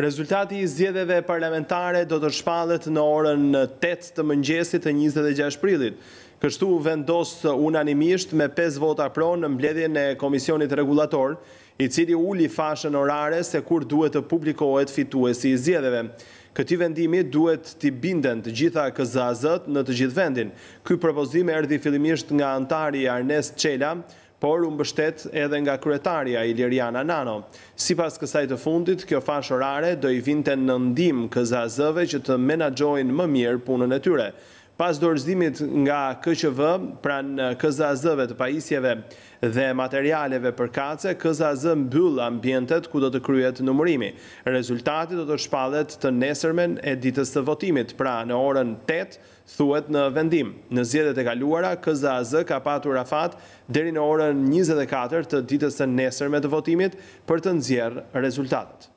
Rezultati i zjedheve parlamentare do të shpalet në orën 8 të mëngjesit të 26 prilit. Kështu vendosë unanimisht me 5 vota pro në mbledhje në Komisionit Regulator, i cili u li fashën orare se kur duhet të publikohet fituesi i zjedheve. Këti vendimi duhet të binden të gjitha këzazët në të gjithë vendin. Këj propozime erdi filimisht nga antari Arnes Qela, por u mbështet edhe nga kryetaria Iliriana Nano. Si pas kësaj të fundit, kjo fash orare do i vinte në ndim këzazëve që të menagjojnë më mirë punën e tyre pas dorëzimit nga KQV, në eh, KZAZ-ve të pajisjeve dhe materialeve për kace, KZAZ mbyll ambientet ku do të kryet numërimi. Rezultati do të shpallet të nesërmen e ditës të votimit, pra në orën 8 thuhet në vendim. Në zgjedhjet e kaluara KZAZ ka patur afat deri në orën 24 të ditës së nesërmen të votimit për të nxjerr rezultatet.